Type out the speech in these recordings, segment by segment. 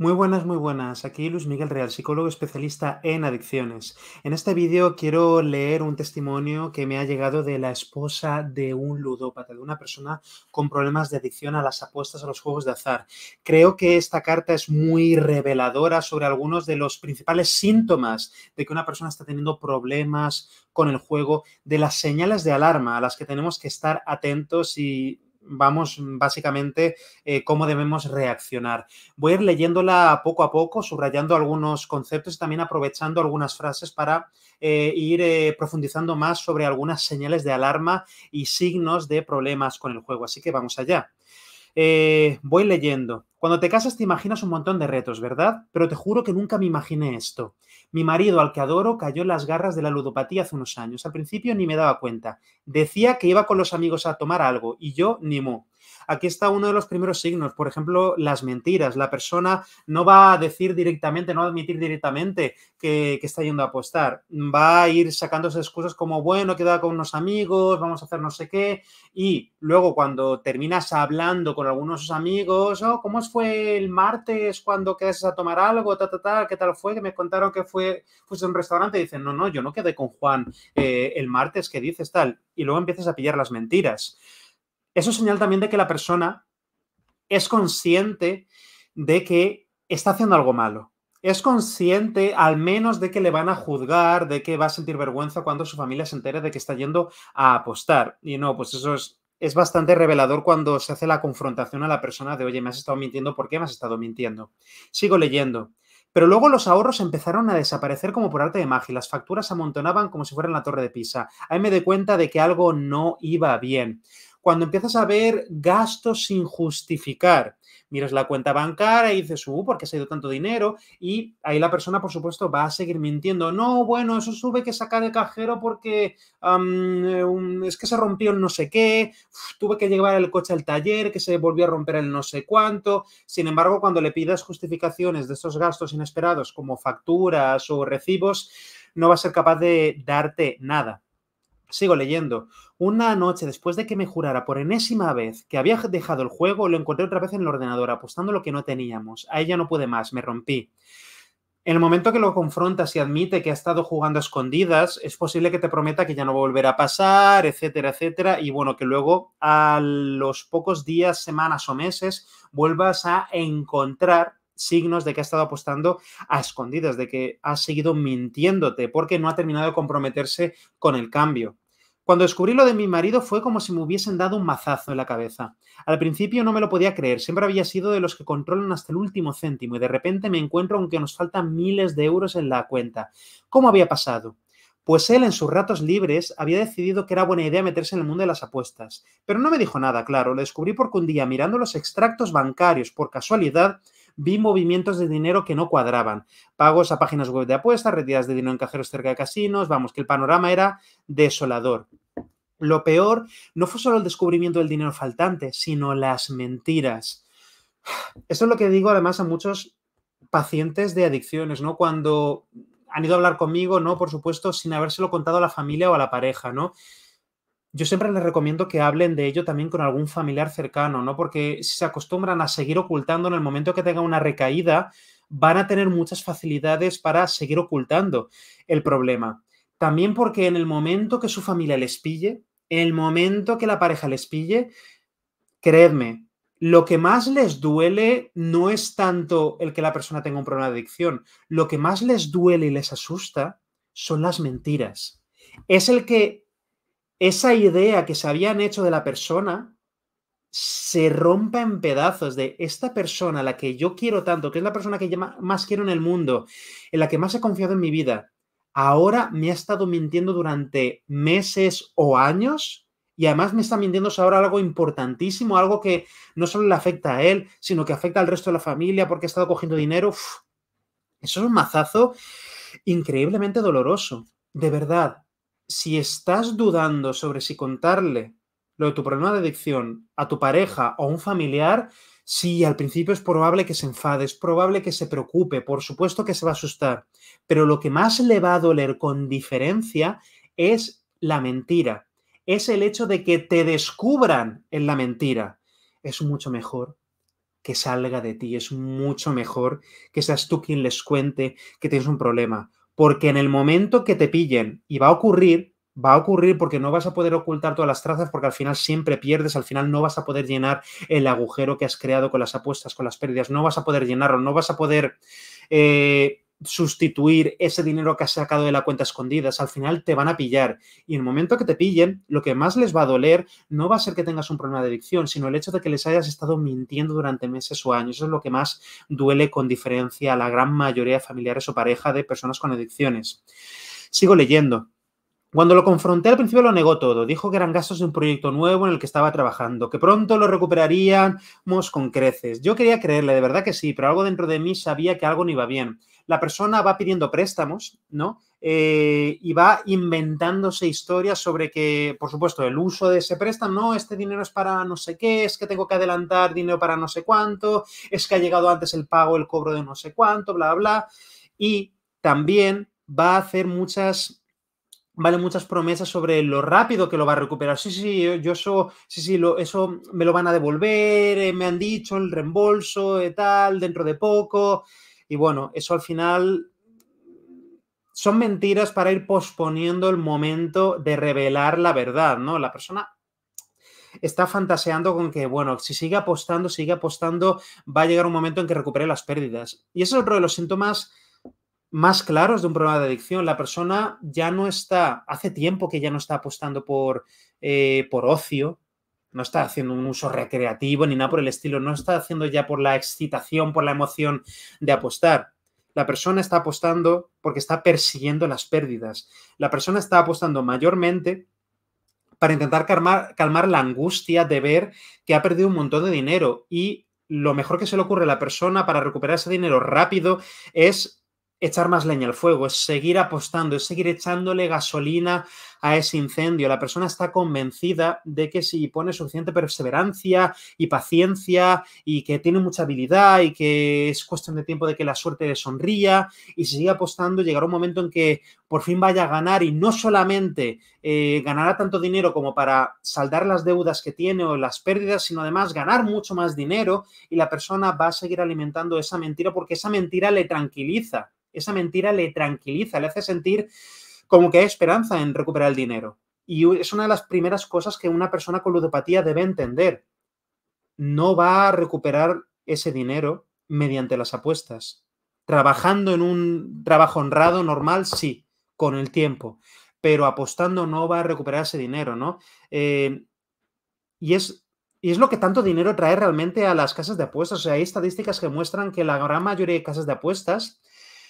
Muy buenas, muy buenas. Aquí Luis Miguel Real, psicólogo especialista en adicciones. En este vídeo quiero leer un testimonio que me ha llegado de la esposa de un ludópata, de una persona con problemas de adicción a las apuestas a los juegos de azar. Creo que esta carta es muy reveladora sobre algunos de los principales síntomas de que una persona está teniendo problemas con el juego, de las señales de alarma a las que tenemos que estar atentos y vamos mm, básicamente eh, cómo debemos reaccionar. Voy a ir leyéndola poco a poco, subrayando algunos conceptos y también aprovechando algunas frases para eh, ir eh, profundizando más sobre algunas señales de alarma y signos de problemas con el juego. Así que vamos allá. voy leyendo. Cuando te casas te imaginas un montón de retos, ¿verdad? Pero te juro que nunca me imaginé esto. Mi marido, al que adoro, cayó en las garras de la ludopatía hace unos años. Al principio ni me daba cuenta. Decía que iba con los amigos a tomar algo y yo ni mo'. Aquí está uno de los primeros signos, por ejemplo, las mentiras. La persona no va a decir directamente, no va a admitir directamente que, está yendo a apostar. Va a ir sacándose excusas como, bueno, he con unos amigos, vamos a hacer no sé qué. Y luego cuando terminas hablando con algunos amigos, oh, ¿cómo fue el martes cuando quedaste a tomar algo? Ta, ta, ¿Qué tal fue? Que me contaron que fue fuiste en un restaurante y dicen, no, no, yo no quedé con Juan eh, el martes que dices tal. Y luego empiezas a pillar las mentiras. Eso señala señal también de que la persona es consciente de que está haciendo algo malo. Es consciente al menos de que le van a juzgar, de que va a sentir vergüenza cuando su familia se entere de que está yendo a apostar. Y no, pues eso es, es bastante revelador cuando se hace la confrontación a la persona de, oye, me has estado mintiendo, ¿por qué me has estado mintiendo? Sigo leyendo. Pero luego los ahorros empezaron a desaparecer como por arte de magia. Las facturas amontonaban como si fueran la torre de Pisa. Ahí me doy cuenta de que algo no iba bien cuando empiezas a ver gastos sin justificar. Miras la cuenta bancaria y dices, uh, ¿por qué se ha ido tanto dinero? Y ahí la persona, por supuesto, va a seguir mintiendo. No, bueno, eso sube que sacar el cajero porque eh, es que se rompió el no sé qué, tuve que llevar el coche al taller, que se volvió a romper el no sé cuánto. Sin embargo, cuando le pidas justificaciones de estos gastos inesperados, como facturas o recibos, no va a ser capaz de darte nada. Sigo leyendo. Una noche, después de que me jurara por enésima vez que había dejado el juego, lo encontré otra vez en el ordenador, apostando lo que no teníamos. A ella no pude más, me rompí. En el momento que lo confrontas y admite que ha estado jugando a escondidas, es posible que te prometa que ya no va a volver a pasar, etcétera, etcétera, y bueno, que luego a los pocos días, semanas o meses vuelvas a encontrar signos de que ha estado apostando a escondidas, de que ha seguido mintiéndote porque no ha terminado de comprometerse con el cambio. Cuando descubrí lo de mi marido fue como si me hubiesen dado un mazazo en la cabeza. Al principio no me lo podía creer, siempre había sido de los que controlan hasta el último céntimo y de repente me encuentro aunque nos faltan miles de euros en la cuenta. ¿Cómo había pasado? Pues él en sus ratos libres había decidido que era buena idea meterse en el mundo de las apuestas. Pero no me dijo nada, claro, lo descubrí porque un día mirando los extractos bancarios por casualidad vi movimientos de dinero que no cuadraban, pagos a páginas web de apuestas, retiradas de dinero en cajeros cerca de casinos, vamos, que el panorama era desolador. Lo peor no fue solo el descubrimiento del dinero faltante, sino las mentiras. Esto es lo que digo además a muchos pacientes de adicciones, ¿no? Cuando han ido a hablar conmigo, ¿no? Por supuesto, sin habérselo contado a la familia o a la pareja, ¿no? yo siempre les recomiendo que hablen de ello también con algún familiar cercano, ¿no? Porque si se acostumbran a seguir ocultando en el momento que tenga una recaída, van a tener muchas facilidades para seguir ocultando el problema. También porque en el momento que su familia les pille, en el momento que la pareja les pille, creedme, lo que más les duele no es tanto el que la persona tenga un problema de adicción, lo que más les duele y les asusta son las mentiras. Es el que esa idea que se habían hecho de la persona se rompa en pedazos de esta persona, la que yo quiero tanto, que es la persona que más quiero en el mundo, en la que más he confiado en mi vida, ahora me ha estado mintiendo durante meses o años y además me está mintiendo ahora algo importantísimo, algo que no solo le afecta a él, sino que afecta al resto de la familia porque ha estado cogiendo dinero. eso es un mazazo increíblemente doloroso. De verdad, si estás dudando sobre si contarle lo de tu problema de adicción a tu pareja o a un familiar, sí, al principio es probable que se enfade, es probable que se preocupe, por supuesto que se va a asustar, pero lo que más le va a doler con diferencia es la mentira, es el hecho de que te descubran en la mentira. Es mucho mejor que salga de ti, es mucho mejor que seas tú quien les cuente que tienes un problema porque en el momento que te pillen, y va a ocurrir, va a ocurrir porque no vas a poder ocultar todas las trazas porque al final siempre pierdes, al final no vas a poder llenar el agujero que has creado con las apuestas, con las pérdidas, no vas a poder llenarlo, no vas a poder... Eh, sustituir ese dinero que has sacado de la cuenta escondidas. Al final te van a pillar. Y en el momento que te pillen, lo que más les va a doler no va a ser que tengas un problema de adicción, sino el hecho de que les hayas estado mintiendo durante meses o años. Eso es lo que más duele con diferencia a la gran mayoría de familiares o pareja de personas con adicciones. Sigo leyendo. Cuando lo confronté al principio lo negó todo. Dijo que eran gastos de un proyecto nuevo en el que estaba trabajando, que pronto lo recuperaríamos con creces. Yo quería creerle, de verdad que sí, pero algo dentro de mí sabía que algo no iba bien la persona va pidiendo préstamos, ¿no? Eh, y va inventándose historias sobre que, por supuesto, el uso de ese préstamo, no, este dinero es para no sé qué, es que tengo que adelantar dinero para no sé cuánto, es que ha llegado antes el pago, el cobro de no sé cuánto, bla, bla. Y también va a hacer muchas vale muchas promesas sobre lo rápido que lo va a recuperar. Sí, sí, yo, eso, sí, sí, eso me lo van a devolver, eh, me han dicho el reembolso, y eh, tal, dentro de poco. Y bueno, eso al final son mentiras para ir posponiendo el momento de revelar la verdad, ¿no? La persona está fantaseando con que, bueno, si sigue apostando, sigue apostando, va a llegar un momento en que recupere las pérdidas. Y ese es otro de los síntomas más claros de un problema de adicción. La persona ya no está, hace tiempo que ya no está apostando por, eh, por ocio, no está haciendo un uso recreativo ni nada por el estilo, no está haciendo ya por la excitación, por la emoción de apostar. La persona está apostando porque está persiguiendo las pérdidas. La persona está apostando mayormente para intentar calmar, la angustia de ver que ha perdido un montón de dinero y lo mejor que se le ocurre a la persona para recuperar ese dinero rápido es echar más leña al fuego, es seguir apostando, es seguir echándole gasolina a ese incendio. La persona está convencida de que si pone suficiente perseverancia y paciencia y que tiene mucha habilidad y que es cuestión de tiempo de que la suerte le sonría y se sigue apostando, llegará un momento en que por fin vaya a ganar y no solamente eh, ganará tanto dinero como para saldar las deudas que tiene o las pérdidas, sino además ganar mucho más dinero y la persona va a seguir alimentando esa mentira porque esa mentira le tranquiliza, esa mentira le tranquiliza, le hace sentir como que hay esperanza en recuperar el dinero. Y es una de las primeras cosas que una persona con ludopatía debe entender. No va a recuperar ese dinero mediante las apuestas. Trabajando en un trabajo honrado, normal, sí, con el tiempo. Pero apostando no va a recuperar ese dinero, ¿no? Eh, y es es lo que tanto dinero trae realmente a las casas de apuestas. O hay estadísticas que muestran que la gran mayoría de casas de apuestas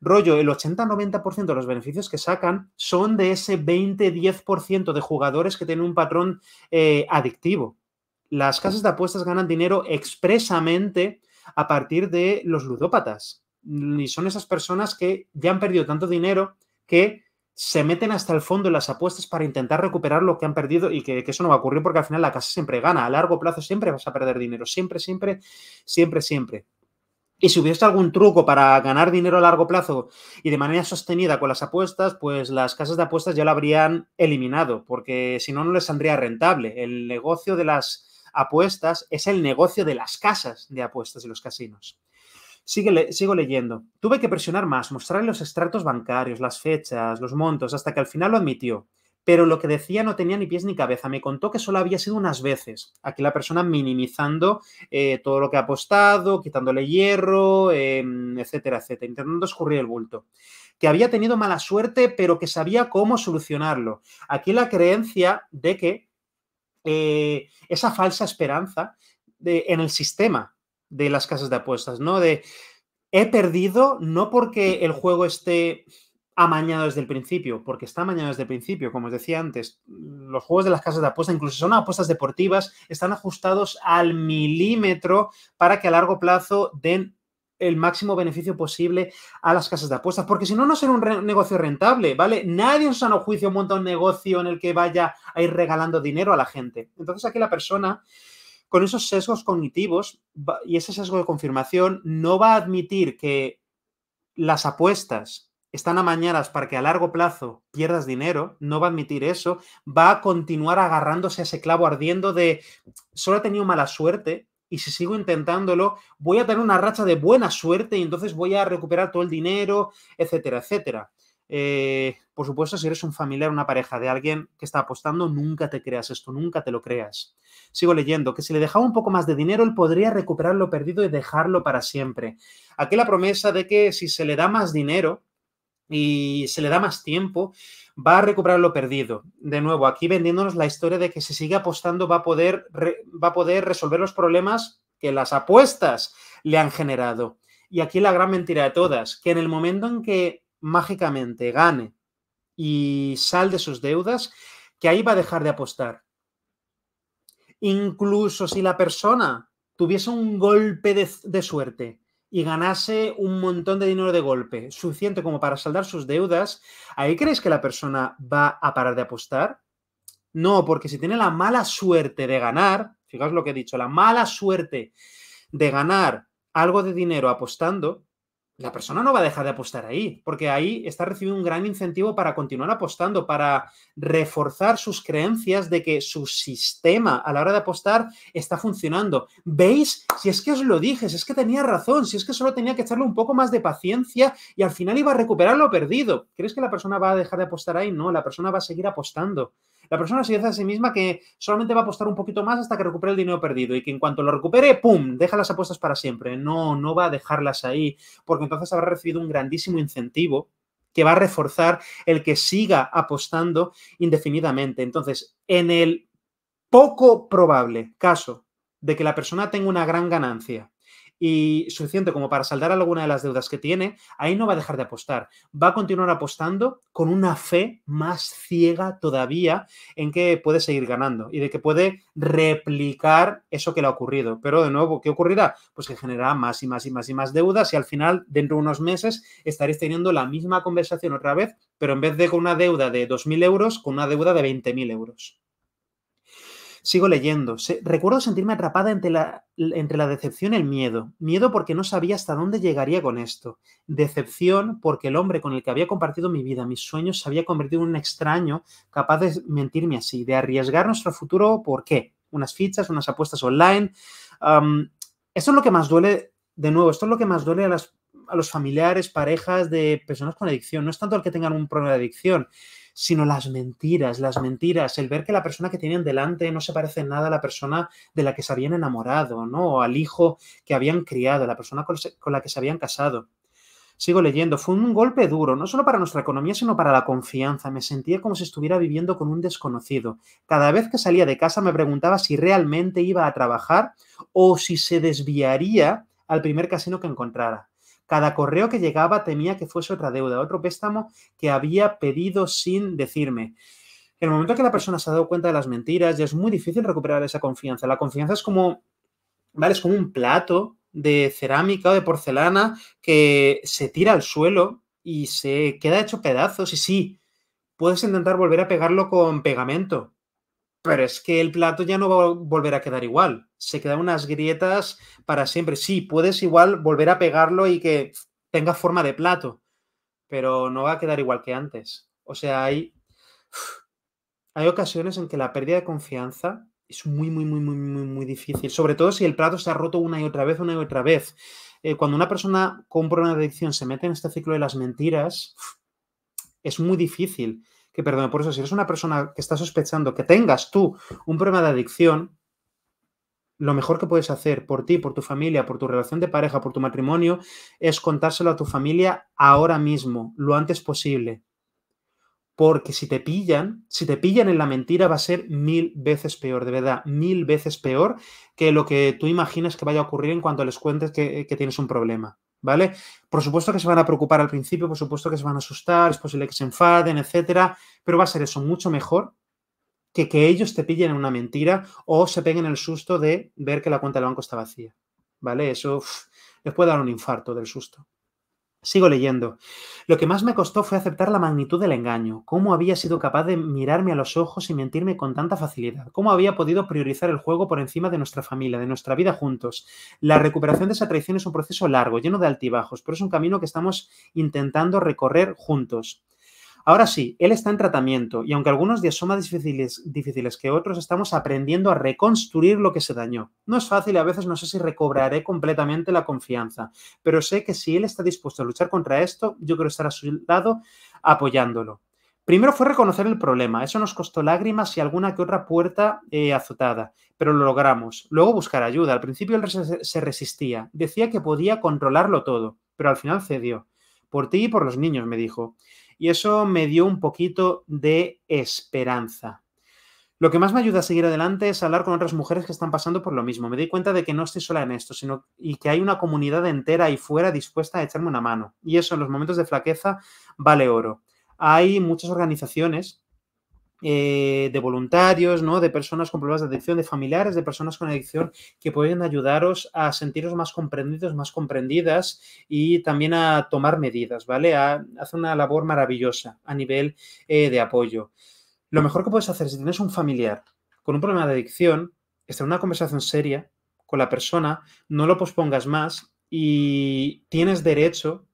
Rollo, el 80-90% de los beneficios que sacan son de ese 20-10% de jugadores que tienen un patrón eh, adictivo. Las casas de apuestas ganan dinero expresamente a partir de los ludópatas. Y son esas personas que ya han perdido tanto dinero que se meten hasta el fondo en las apuestas para intentar recuperar lo que han perdido y que, eso no va a ocurrir porque al final la casa siempre gana. A largo plazo siempre vas a perder dinero. Siempre, siempre, siempre, siempre. Y si hubiese algún truco para ganar dinero a largo plazo y de manera sostenida con las apuestas, pues las casas de apuestas ya lo habrían eliminado, porque si no, no les saldría rentable. El negocio de las apuestas es el negocio de las casas de apuestas y los casinos. sigo leyendo. Tuve que presionar más, mostrarle los extractos bancarios, las fechas, los montos, hasta que al final lo admitió pero lo que decía no tenía ni pies ni cabeza. Me contó que solo había sido unas veces. Aquí la persona minimizando eh, todo lo que ha apostado, quitándole hierro, em, etcétera, etcétera, intentando escurrir el bulto. Que había tenido mala suerte, pero que sabía cómo solucionarlo. Aquí la creencia de que eh, esa falsa esperanza de, en el sistema de las casas de apuestas, ¿no? De he perdido no porque el juego esté amañado desde el principio, porque está amañado desde el principio, como os decía antes, los juegos de las casas de apuestas, incluso son apuestas deportivas, están ajustados al milímetro para que a largo plazo den el máximo beneficio posible a las casas de apuestas, porque si no, no será un negocio rentable, ¿vale? Nadie en su sano juicio monta un negocio en el que vaya a ir regalando dinero a la gente. Entonces aquí la persona, con esos sesgos cognitivos y ese sesgo de confirmación, no va a admitir que las apuestas están amañadas para que a largo plazo pierdas dinero, no va a admitir eso, va a continuar agarrándose a ese clavo ardiendo de solo he tenido mala suerte y si sigo intentándolo voy a tener una racha de buena suerte y entonces voy a recuperar todo el dinero, etcétera, etcétera. Eh, por supuesto, si eres un familiar, una pareja de alguien que está apostando, nunca te creas esto, nunca te lo creas. Sigo leyendo, que si le dejaba un poco más de dinero, él podría recuperar lo perdido y dejarlo para siempre. Aquí la promesa de que si se le da más dinero, y se le da más tiempo, va a recuperar lo perdido. De nuevo, aquí vendiéndonos la historia de que si sigue apostando va a poder, va a poder resolver los problemas que las apuestas le han generado. Y aquí la gran mentira de todas, que en el momento en que mágicamente gane y sal de sus deudas, que ahí va a dejar de apostar. Incluso si la persona tuviese un golpe de suerte y ganase un montón de dinero de golpe, suficiente como para saldar sus deudas, ¿ahí crees que la persona va a parar de apostar? No, porque si tiene la mala suerte de ganar, fijaos lo que he dicho, la mala suerte de ganar algo de dinero apostando, la persona no va a dejar de apostar ahí, porque ahí está recibiendo un gran incentivo para continuar apostando, para reforzar sus creencias de que su sistema a la hora de apostar está funcionando. ¿Veis? Si es que os lo dije, si es que tenía razón, si es que solo tenía que echarle un poco más de paciencia y al final iba a recuperar lo perdido. ¿Crees que la persona va a dejar de apostar ahí? No, la persona va a seguir apostando. La persona se dice a sí misma que solamente va a apostar un poquito más hasta que recupere el dinero perdido y que en cuanto lo recupere, ¡pum!, deja las apuestas para siempre. No, no va a dejarlas ahí, porque entonces habrá recibido un grandísimo incentivo que va a reforzar el que siga apostando indefinidamente. Entonces, en el poco probable caso de que la persona tenga una gran ganancia y suficiente como para saldar alguna de las deudas que tiene, ahí no va a dejar de apostar. Va a continuar apostando con una fe más ciega todavía en que puede seguir ganando y de que puede replicar eso que le ha ocurrido. Pero de nuevo, ¿qué ocurrirá? Pues que generará más y más y más y más deudas y al final, dentro de unos meses, estaréis teniendo la misma conversación otra vez, pero en vez de con una deuda de 2.000 euros, con una deuda de 20.000 euros. Sigo leyendo. recuerdo sentirme atrapada entre la, entre la decepción y el miedo. Miedo porque no sabía hasta dónde llegaría con esto. Decepción porque el hombre con el que había compartido mi vida, mis sueños, se había convertido en un extraño capaz de mentirme así, de arriesgar nuestro futuro. ¿Por qué? Unas fichas, unas apuestas online. esto es lo que más duele, de nuevo, esto es lo que más duele a a los familiares, parejas de personas con adicción. No es tanto el que tengan un problema de adicción, sino las mentiras, las mentiras, el ver que la persona que tienen delante no se parece en nada a la persona de la que se habían enamorado, ¿no? O al hijo que habían criado, a la persona con la que se habían casado. Sigo leyendo, fue un golpe duro, no solo para nuestra economía, sino para la confianza. Me sentía como si estuviera viviendo con un desconocido. Cada vez que salía de casa me preguntaba si realmente iba a trabajar o si se desviaría al primer casino que encontrara. Cada correo que llegaba temía que fuese otra deuda, otro préstamo que había pedido sin decirme. En el momento que la persona se ha dado cuenta de las mentiras, ya es muy difícil recuperar esa confianza. La confianza es como, Es como un plato de cerámica o de porcelana que se tira al suelo y se queda hecho pedazos. Y sí, puedes intentar volver a pegarlo con pegamento, pero es que el plato ya no va a volver a quedar igual. Se quedan unas grietas para siempre. Sí, puedes igual volver a pegarlo y que tenga forma de plato, pero no va a quedar igual que antes. O sea, hay, hay ocasiones en que la pérdida de confianza es muy, muy, muy, muy, muy, muy difícil. Sobre todo si el plato se ha roto una y otra vez, una y otra vez. Eh, cuando una persona compra una adicción, se mete en este ciclo de las mentiras, es muy difícil que, perdón, por eso, si eres una persona que está sospechando que tengas tú un problema de adicción, lo mejor que puedes hacer por ti, por tu familia, por tu relación de pareja, por tu matrimonio, es contárselo a tu familia ahora mismo, lo antes posible. Porque si te pillan, si te pillan en la mentira va a ser mil veces peor, de verdad, mil veces peor que lo que tú imaginas que vaya a ocurrir en cuanto les cuentes que tienes un problema. ¿vale? Por supuesto que se van a preocupar al principio, por supuesto que se van a asustar, es posible que se enfaden, etcétera, pero va a ser eso mucho mejor que que ellos te pillen en una mentira o se peguen el susto de ver que la cuenta del banco está vacía, ¿vale? Eso les puede dar un infarto del susto. Sigo leyendo. Lo que más me costó fue aceptar la magnitud del engaño, cómo había sido capaz de mirarme a los ojos y mentirme con tanta facilidad, cómo había podido priorizar el juego por encima de nuestra familia, de nuestra vida juntos. La recuperación de esa traición es un proceso largo, lleno de altibajos, pero es un camino que estamos intentando recorrer juntos. Ahora sí, él está en tratamiento y aunque algunos días son más difíciles, que otros, estamos aprendiendo a reconstruir lo que se dañó. No es fácil y a veces no sé si recobraré completamente la confianza, pero sé que si él está dispuesto a luchar contra esto, yo quiero estar a su lado apoyándolo. Primero fue reconocer el problema, eso nos costó lágrimas y alguna que otra puerta eh, azotada, pero lo logramos. Luego buscar ayuda, al principio él se resistía, decía que podía controlarlo todo, pero al final cedió. Por ti y por los niños, me dijo y eso me dio un poquito de esperanza. Lo que más me ayuda a seguir adelante es hablar con otras mujeres que están pasando por lo mismo. Me di cuenta de que no estoy sola en esto, sino y que hay una comunidad entera ahí fuera dispuesta a echarme una mano. Y eso en los momentos de flaqueza vale oro. Hay muchas organizaciones eh, de voluntarios, ¿no? de personas con problemas de adicción, de familiares de personas con adicción que pueden ayudaros a sentiros más comprendidos, más comprendidas y también a tomar medidas, ¿vale? hace una labor maravillosa a nivel eh, de apoyo. Lo mejor que puedes hacer si tienes un familiar con un problema de adicción es tener una conversación seria con la persona, no lo pospongas más y tienes derecho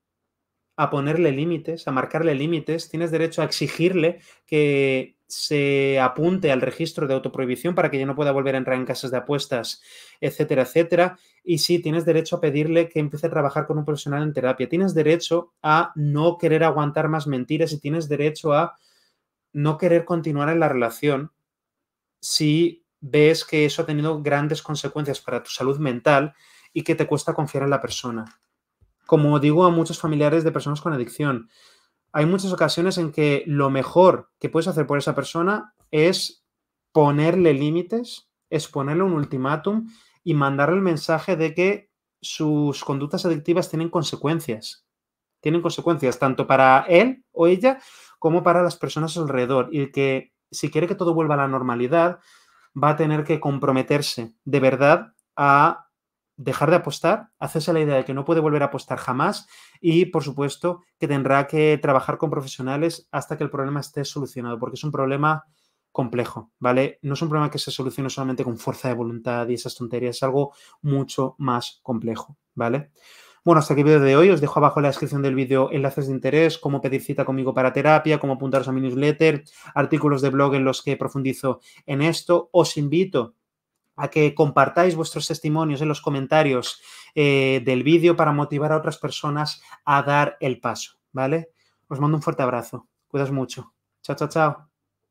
a ponerle límites, a marcarle límites, tienes derecho a exigirle que se apunte al registro de autoprohibición para que ya no pueda volver a entrar en casas de apuestas, etcétera, etcétera. Y sí, tienes derecho a pedirle que empiece a trabajar con un profesional en terapia. Tienes derecho a no querer aguantar más mentiras y tienes derecho a no querer continuar en la relación si ves que eso ha tenido grandes consecuencias para tu salud mental y que te cuesta confiar en la persona como digo a muchos familiares de personas con adicción, hay muchas ocasiones en que lo mejor que puedes hacer por esa persona es ponerle límites, es ponerle un ultimátum y mandarle el mensaje de que sus conductas adictivas tienen consecuencias. Tienen consecuencias tanto para él o ella como para las personas alrededor. Y que si quiere que todo vuelva a la normalidad, va a tener que comprometerse de verdad a dejar de apostar, hacerse la idea de que no puede volver a apostar jamás y, por supuesto, que tendrá que trabajar con profesionales hasta que el problema esté solucionado, porque es un problema complejo, ¿vale? No es un problema que se solucione solamente con fuerza de voluntad y esas tonterías, es algo mucho más complejo, ¿vale? Bueno, hasta aquí el vídeo de hoy. Os dejo abajo en la descripción del vídeo enlaces de interés, cómo pedir cita conmigo para terapia, cómo apuntaros a mi newsletter, artículos de blog en los que profundizo en esto. Os invito a que compartáis vuestros testimonios en los comentarios eh, del vídeo para motivar a otras personas a dar el paso, ¿vale? Os mando un fuerte abrazo. Cuidas mucho. Chao, chao, chao.